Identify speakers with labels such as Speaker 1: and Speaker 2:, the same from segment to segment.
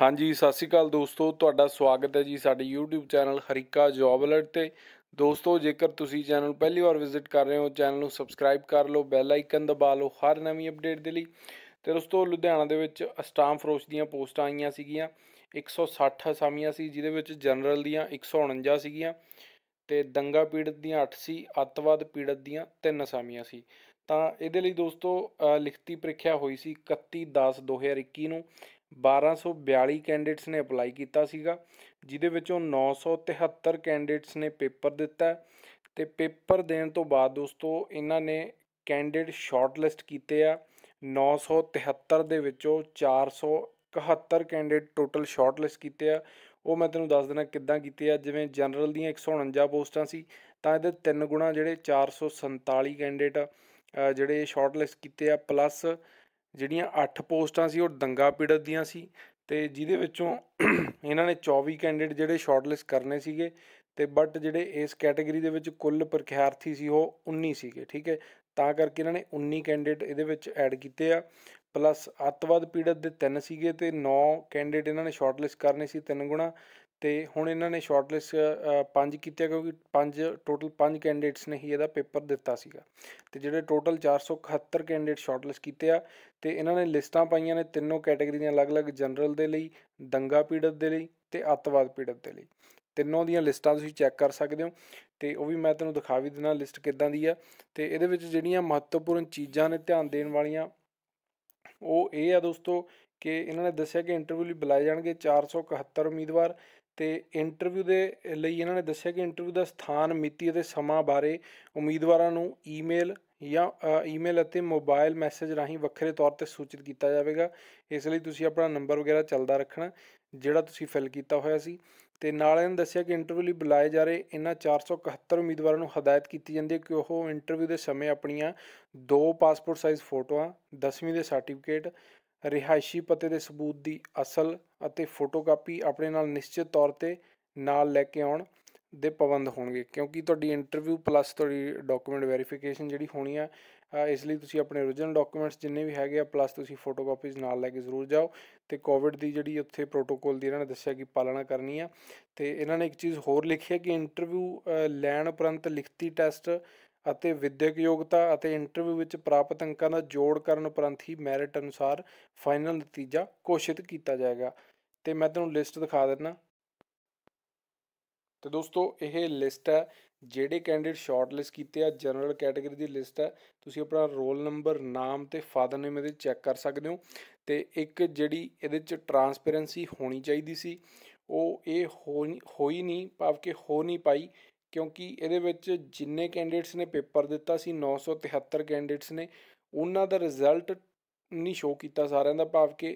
Speaker 1: ਹਾਂਜੀ ਸਤਿ ਸ਼੍ਰੀ ਅਕਾਲ ਦੋਸਤੋ ਤੁਹਾਡਾ ਸਵਾਗਤ ਹੈ ਜੀ ਸਾਡੇ YouTube ਚੈਨਲ ਹਰੀਕਾ ਜੌਬ ਅਲਰਟ ਤੇ ਦੋਸਤੋ ਜੇਕਰ ਤੁਸੀਂ ਚੈਨਲ ਪਹਿਲੀ ਵਾਰ ਵਿਜ਼ਿਟ ਕਰ ਰਹੇ ਹੋ ਚੈਨਲ ਨੂੰ ਸਬਸਕ੍ਰਾਈਬ ਕਰ ਲਓ ਬੈਲ ਆਈਕਨ ਦਬਾ ਲਓ ਹਰ ਨਵੀਂ ਅਪਡੇਟ ਦੇ ਲਈ ਤੇ ਦੋਸਤੋ ਲੁਧਿਆਣਾ ਦੇ ਵਿੱਚ ਸਟਾਫ ਫਰੋਸ਼ ਦੀਆਂ ਪੋਸਟਾਂ ਆਈਆਂ ਸੀਗੀਆਂ 160 ਅਸਾਮੀਆਂ ਸੀ ਜਿਹਦੇ ਵਿੱਚ ਜਨਰਲ ਦੀਆਂ 149 ਸੀਗੀਆਂ ਤੇ ਦੰਗਾ ਪੀੜਤ ਦੀਆਂ 8 ਸੀ ਅੱਤਵਾਦ ਪੀੜਤ ਦੀਆਂ 3 ਅਸਾਮੀਆਂ ਸੀ ਤਾਂ ਇਹਦੇ ਲਈ ਦੋਸਤੋ ਲਿਖਤੀ ਪ੍ਰੀਖਿਆ ਹੋਈ ਸੀ 31 10 2021 ਨੂੰ 1242 ਕੈਂਡੀਡੇਟਸ ਨੇ ਅਪਲਾਈ ਕੀਤਾ ਸੀਗਾ ਜਿਹਦੇ ਵਿੱਚੋਂ 973 ਕੈਂਡੀਡੇਟਸ ਨੇ ਪੇਪਰ ਦਿੱਤਾ ਤੇ ਪੇਪਰ ਦੇਣ ਤੋਂ ਬਾਅਦ ਦੋਸਤੋ ਇਹਨਾਂ ਨੇ ਕੈਂਡੀਡੇਟ ਸ਼ਾਰਟਲਿਸਟ ਕੀਤੇ ਆ 973 ਦੇ ਵਿੱਚੋਂ 471 ਕੈਂਡੀਡੇਟ ਟੋਟਲ ਸ਼ਾਰਟਲਿਸਟ ਕੀਤੇ ਆ ਉਹ ਮੈਂ ਤੈਨੂੰ ਦੱਸ ਦੇਣਾ ਕਿੱਦਾਂ ਕੀਤੇ ਆ ਜਿਵੇਂ ਜਨਰਲ ਦੀਆਂ 149 ਪੋਸਟਾਂ ਸੀ ਤਾਂ ਇਹਦੇ ਤਿੰਨ ਗੁਣਾ ਜਿਹੜੇ 447 ਕੈਂਡੀਡੇਟ ਜਿਹੜੇ ਸ਼ਾਰਟਲਿਸਟ ਕੀਤੇ ਆ ਪਲੱਸ ਜਿਹੜੀਆਂ 8 ਪੋਸਟਾਂ ਸੀ ਉਹ ਦੰਗਾ ਪੀੜਤ ਦੀਆਂ ਸੀ ਤੇ ਜਿਹਦੇ ਵਿੱਚੋਂ ਇਹਨਾਂ ਨੇ 24 ਕੈਂਡੀਡੇਟ ਜਿਹੜੇ ਸ਼ਾਰਟਲਿਸਟ ਕਰਨੇ ਸੀਗੇ ਤੇ ਬਟ ਜਿਹੜੇ ਇਸ ਕੈਟਾਗਰੀ ਦੇ ਵਿੱਚ ਕੁੱਲ ਪ੍ਰਖਿਆਰਥੀ ਸੀ ਉਹ 19 ਸੀਗੇ ਠੀਕ ਹੈ ਤਾਂ ਕਰਕੇ ਇਹਨਾਂ ਨੇ 19 ਕੈਂਡੀਡੇਟ ਇਹਦੇ ਵਿੱਚ ਐਡ ਕੀਤੇ ਆ ਪਲੱਸ ਅੱਤਵਾਦ ਪੀੜਤ ਦੇ 3 ਸੀਗੇ ਤੇ 9 ਕੈਂਡੀਡੇਟ ਇਹਨਾਂ ਨੇ ਸ਼ਾਰਟਲਿਸਟ ਕਰਨੇ ਸੀ 3 ਗੁਣਾ ਤੇ ਹੁਣ ਇਹਨਾਂ ਨੇ ਸ਼ਾਰਟਲਿਸਟ ਪੰਜ ਕੀਤੇ ਕਿਉਂਕਿ ਪੰਜ ਟੋਟਲ ਪੰਜ ਕੈਂਡੀਡੇਟਸ ਨੇ ਹੀ ਇਹਦਾ ਪੇਪਰ ਦਿੱਤਾ ਸੀਗਾ ਤੇ ਜਿਹੜੇ ਟੋਟਲ 471 ਕੈਂਡੀਡੇਟ ਸ਼ਾਰਟਲਿਸਟ ਕੀਤੇ ਆ ਤੇ ਇਹਨਾਂ ਨੇ ਲਿਸਟਾਂ ਪਾਈਆਂ ਨੇ ਤਿੰਨੋਂ ਕੈਟਾਗਰੀ ਦੀਆਂ ਅਲੱਗ-ਅਲੱਗ ਜਨਰਲ ਦੇ ਲਈ ਦੰਗਾ ਪੀੜਤ ਦੇ ਲਈ ਤੇ ਅੱਤਵਾਦ ਪੀੜਤ ਦੇ ਲਈ ਤਿੰਨੋਂ ਦੀਆਂ ਲਿਸਟਾਂ ਤੁਸੀਂ ਚੈੱਕ ਕਰ ਸਕਦੇ ਹੋ ਤੇ ਉਹ ਵੀ ਮੈਂ ਤੁਹਾਨੂੰ ਦਿਖਾ ਵੀ ਦਿੰਦਾ ਲਿਸਟ ਕਿੱਦਾਂ ਦੀ ਆ ਤੇ ਇਹਦੇ ਵਿੱਚ ਜਿਹੜੀਆਂ ਮਹੱਤਵਪੂਰਨ ਚੀਜ਼ਾਂ ਨੇ ਧਿਆਨ ਦੇਣ ਵਾਲੀਆਂ ਉਹ ਇਹ ਆ ਦੋਸਤੋ ਕਿ ਇਹਨਾਂ ਨੇ ਦੱਸਿਆ ਕਿ ਇੰਟਰਵਿਊ ਲਈ ਬੁਲਾਏ ਜਾਣਗੇ 471 ਉਮੀਦਵਾਰ ਤੇ ਇੰਟਰਵਿਊ ਦੇ ਲਈ ਇਹਨਾਂ ਨੇ ਦੱਸਿਆ ਕਿ ਇੰਟਰਵਿਊ ਦਾ ਸਥਾਨ ਮਿਤੀ ਅਤੇ ਸਮਾਂ ਬਾਰੇ ਉਮੀਦਵਾਰਾਂ ਨੂੰ ਈਮੇਲ ਜਾਂ ਈਮੇਲ ਅਤੇ ਮੋਬਾਈਲ ਮੈਸੇਜ ਰਾਹੀਂ ਵੱਖਰੇ ਤੌਰ ਤੇ ਸੂਚਿਤ ਕੀਤਾ ਜਾਵੇਗਾ ਇਸ ਲਈ ਤੁਸੀਂ ਆਪਣਾ ਨੰਬਰ ਵਗੈਰਾ ਚੱਲਦਾ ਰੱਖਣਾ ਜਿਹੜਾ ਤੁਸੀਂ ਫਿਲ ਕੀਤਾ ਹੋਇਆ ਸੀ ਤੇ ਨਾਲ ਇਹਨਾਂ ਦੱਸਿਆ ਕਿ ਇੰਟਰਵਿਊ ਲਈ ਬੁਲਾਏ ਜਾ ਰਹੇ ਇਹਨਾਂ 471 ਉਮੀਦਵਾਰਾਂ ਨੂੰ ਹਦਾਇਤ ਕੀਤੀ ਜਾਂਦੀ ਹੈ ਕਿ ਉਹ ਇੰਟਰਵਿਊ ਦੇ ਸਮੇਂ ਆਪਣੀਆਂ ਦੋ ਪਾਸਪੋਰਟ ਸਾਈਜ਼ ਫੋਟੋਆਂ 10ਵੀਂ ਦੇ ਸਰਟੀਫਿਕੇਟ ਰਿਹਾਇਸ਼ੀ ਪਤੇ ਦੇ ਸਬੂਤ ਦੀ ਅਸਲ ਅਤੇ ਫੋਟੋਕਾਪੀ ਆਪਣੇ ਨਾਲ ਨਿਸ਼ਚਿਤ ਤੌਰ ਤੇ ਨਾਲ ਲੈ ਕੇ ਆਉਣ ਦੇ ਪਵੰਦ ਹੋਣਗੇ ਕਿਉਂਕਿ ਤੁਹਾਡੀ ਇੰਟਰਵਿਊ ਪਲੱਸ ਤੁਹਾਡੀ ਡਾਕੂਮੈਂਟ ਵੈਰੀਫਿਕੇਸ਼ਨ ਜਿਹੜੀ ਹੋਣੀ ਆ ਇਸ ਲਈ ਤੁਸੀਂ ਆਪਣੇ origignal ਡਾਕੂਮੈਂਟਸ ਜਿੰਨੇ ਵੀ ਹੈਗੇ ਆ ਪਲੱਸ ਤੁਸੀਂ ਫੋਟੋਕਾਪੀਜ਼ ਨਾਲ ਲੈ ਕੇ ਜ਼ਰੂਰ ਜਾਓ ਤੇ ਕੋਵਿਡ ਦੀ ਜਿਹੜੀ ਉੱਥੇ ਪ੍ਰੋਟੋਕੋਲ ਦੀ ਇਹਨਾਂ ਨੇ ਦੱਸਿਆ ਕਿ ਪਾਲਣਾ ਕਰਨੀ ਆ ਤੇ ਇਹਨਾਂ ਨੇ ਇੱਕ ਚੀਜ਼ ਹੋਰ ਲਿਖੀ ਹੈ ਕਿ ਇੰਟਰਵਿਊ ਲੈਣ ਉਪਰੰਤ ਲਿਖਤੀ ਟੈਸਟ ਅਤੇ ਵਿਦਿਅਕ ਯੋਗਤਾ ਅਤੇ ਇੰਟਰਵਿਊ ਵਿੱਚ ਪ੍ਰਾਪਤ ਅੰਕਾਂ ਦਾ ਜੋੜ ਕਰਨ ਉਪਰੰਤ ਹੀ ਮੈਰਿਟ ਅਨੁਸਾਰ ਫਾਈਨਲ ਨਤੀਜਾ ਘੋਸ਼ਿਤ ਕੀਤਾ ਜਾਏਗਾ ਤੇ ਮੈਂ ਤੁਹਾਨੂੰ ਲਿਸਟ ਦਿਖਾ ਦਿੰਦਾ ਤੇ ਦੋਸਤੋ ਇਹ ਲਿਸਟ ਹੈ ਜਿਹੜੇ ਕੈਂਡੀਡੇਟ ਸ਼ਾਰਟ ਲਿਸਟ ਕੀਤੇ ਆ ਜਨਰਲ ਕੈਟਾਗਰੀ ਦੀ ਲਿਸਟ ਹੈ ਤੁਸੀਂ ਆਪਣਾ ਰੋਲ ਨੰਬਰ ਨਾਮ ਤੇ ਫਾਦਰ ਨੇਮ ਇਹਦੇ ਚੈੱਕ ਕਰ ਸਕਦੇ ਹੋ ਤੇ ਇੱਕ ਜਿਹੜੀ ਇਹਦੇ ਚ ਟਰਾਂਸਪੇਰੈਂਸੀ ਹੋਣੀ ਚਾਹੀਦੀ ਸੀ ਉਹ ਇਹ ਹੋਈ ਨਹੀਂ ਭਾਵ ਕਿ ਹੋ ਨਹੀਂ ਪਾਈ ਕਿਉਂਕਿ ਇਹਦੇ ਵਿੱਚ ਜਿੰਨੇ ਕੈਂਡੀਡੇਟਸ ਨੇ ਪੇਪਰ ਦਿੱਤਾ ਸੀ 973 ਕੈਂਡੀਡੇਟਸ ਨੇ ਉਹਨਾਂ ਦਾ ਰਿਜ਼ਲਟ ਨਹੀਂ ਸ਼ੋ ਕੀਤਾ ਸਾਰਿਆਂ ਦਾ ਭਾਵ ਕਿ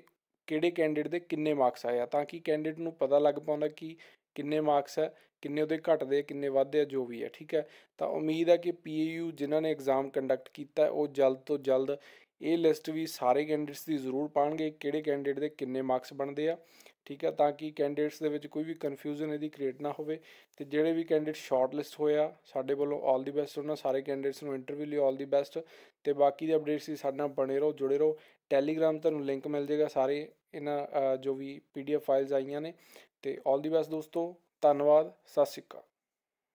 Speaker 1: ਕਿਹੜੇ ਕੈਂਡੀਡੇਟ ਦੇ ਕਿੰਨੇ ਮਾਰਕਸ ਆਇਆ ਤਾਂ ਕਿ ਕੈਂਡੀਡੇਟ ਨੂੰ ਪਤਾ ਲੱਗ ਪਾਉਂਦਾ ਕਿ ਕਿੰਨੇ ਮਾਰਕਸ ਹੈ ਕਿੰਨੇ ਉਹਦੇ ਘਟਦੇ ਕਿੰਨੇ ਵਧਦੇ ਜੋ ਵੀ ਹੈ ਠੀਕ ਹੈ ਤਾਂ ਉਮੀਦ ਹੈ ਕਿ ਪੀਏਯੂ ਜਿਨ੍ਹਾਂ ਨੇ ਐਗਜ਼ਾਮ ਕੰਡਕਟ ਕੀਤਾ ਉਹ ਜਲਦ ਤੋਂ ਜਲਦ ਇਹ ਲਿਸਟ ਵੀ ਸਾਰੇ ਕੈਂਡੀਡੇਟਸ ਦੀ ਜ਼ਰੂਰ ਪਾਣਗੇ ਕਿਹੜੇ ਕੈਂਡੀਡੇਟ ਦੇ ਕਿੰਨੇ ਮਾਰਕਸ ਬਣਦੇ ਆ ਠੀਕ ਆ ਤਾਂ ਕਿ ਕੈਂਡੀਡੇਟਸ ਦੇ ਵਿੱਚ ਕੋਈ ਵੀ ਕਨਫਿਊਜ਼ਨ ਇਹਦੀ ਕ੍ਰੀਏਟ ਨਾ ਹੋਵੇ ਤੇ ਜਿਹੜੇ ਵੀ ਕੈਂਡੀਡੇਟ ਸ਼ਾਰਟ ਲਿਸਟ ਹੋਇਆ ਸਾਡੇ ਵੱਲੋਂ ਆਲ ਦੀ ਬੈਸਟ ਉਹਨਾਂ ਸਾਰੇ ਕੈਂਡੀਡੇਟਸ ਨੂੰ ਇੰਟਰਵਿਊ ਲਈ ਆਲ ਦੀ ਬੈਸਟ ਤੇ ਬਾਕੀ ਦੇ ਅਪਡੇਟਸ ਵੀ ਸਾਡੇ ਨਾਲ ਬਣੇ ਰਹੋ ਜੁੜੇ ਰਹੋ ਟੈਲੀਗ੍ਰਾਮ ਤੁਹਾਨੂੰ ਲਿੰਕ ਮਿਲ ਜਾਏਗਾ ਸਾਰੇ ਇਹਨਾਂ ਜੋ ਵੀ ਪੀਡੀਐਫ ਫਾਈਲਸ ਆਈਆਂ ਨੇ ਤੇ ਆਲ ਦੀ ਬੈਸਟ ਦੋਸਤੋ ਧੰਨਵਾਦ ਸਤਿ ਸ਼੍ਰੀ ਅਕਾਲ